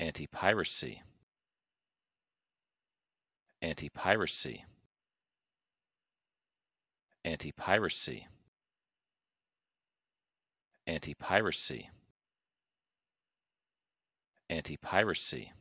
anti-piracy anti-piracy anti-piracy anti-piracy anti-piracy